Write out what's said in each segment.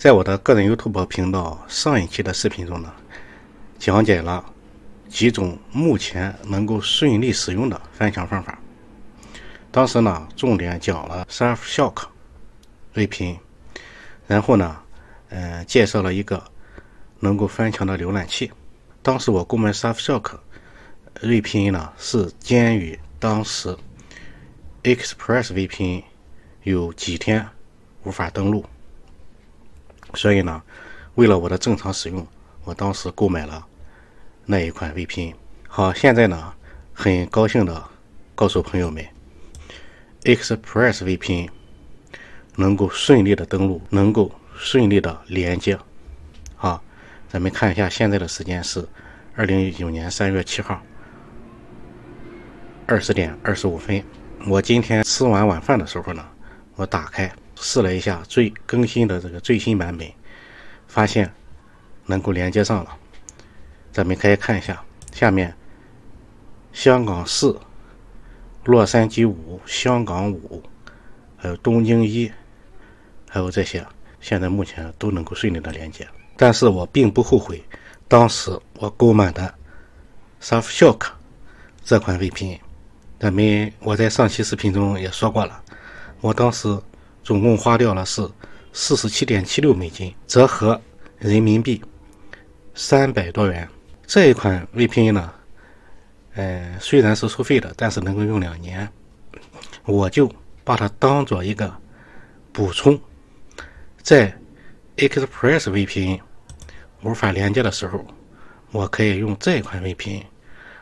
在我的个人 YouTube 频道上一期的视频中呢，讲解了几种目前能够顺利使用的翻墙方法。当时呢，重点讲了 Surfshark、锐拼，然后呢，嗯，介绍了一个能够翻墙的浏览器。当时我购买 Surfshark、锐频呢，是鉴于当时 ExpressVPN 有几天无法登录。所以呢，为了我的正常使用，我当时购买了那一款 VPN。好，现在呢，很高兴的告诉朋友们，ExpressVPN 能够顺利的登录，能够顺利的连接。好，咱们看一下现在的时间是二零一九年三月七号二十点二十五分。我今天吃完晚饭的时候呢，我打开。试了一下最更新的这个最新版本，发现能够连接上了。咱们可以看一下，下面香港四、洛杉矶五、香港五，还有东京一，还有这些，现在目前都能够顺利的连接。但是我并不后悔当时我购买的 s r f s h o c k 这款卫频。咱们我在上期视频中也说过了，我当时。总共花掉了是四十七点七六美金，折合人民币三百多元。这一款 VPN 呢，呃，虽然是收费的，但是能够用两年，我就把它当做一个补充。在 ExpressVPN 无法连接的时候，我可以用这一款 VPN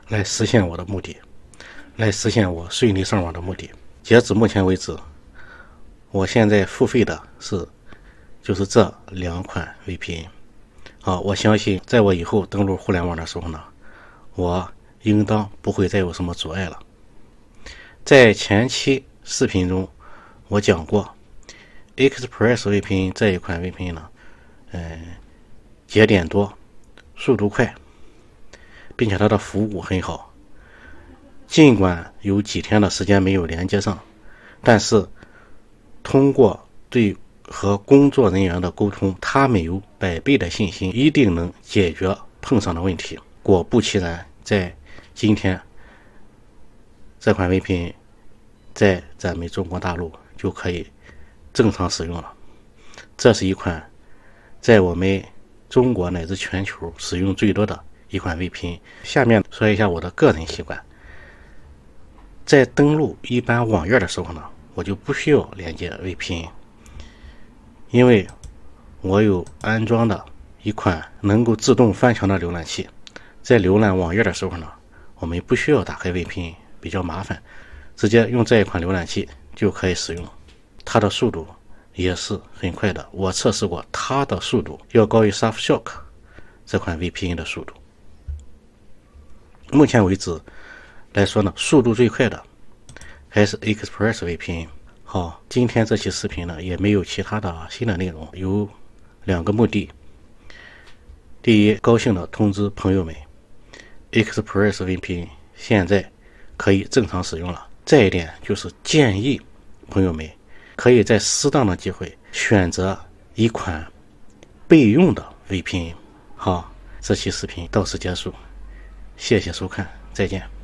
来实现我的目的，来实现我顺利上网的目的。截止目前为止。我现在付费的是，就是这两款 VPN。好，我相信在我以后登录互联网的时候呢，我应当不会再有什么阻碍了。在前期视频中，我讲过，ExpressVPN 这一款 VPN 呢，嗯，节点多，速度快，并且它的服务很好。尽管有几天的时间没有连接上，但是。通过对和工作人员的沟通，他们有百倍的信心，一定能解决碰上的问题。果不其然，在今天，这款微拼在咱们中国大陆就可以正常使用了。这是一款在我们中国乃至全球使用最多的一款微拼，下面说一下我的个人习惯，在登录一般网页的时候呢。我就不需要连接 VPN，因为我有安装的一款能够自动翻墙的浏览器，在浏览网页的时候呢，我们不需要打开 VPN，比较麻烦，直接用这一款浏览器就可以使用。它的速度也是很快的，我测试过它的速度要高于 Surfshock 这款 VPN 的速度。目前为止来说呢，速度最快的。还是 Express VPN。好。今天这期视频呢，也没有其他的新的内容，有两个目的。第一，高兴的通知朋友们，Express VPN 现在可以正常使用了。再一点，就是建议朋友们可以在适当的机会选择一款备用的 VPN。好，这期视频到此结束，谢谢收看，再见。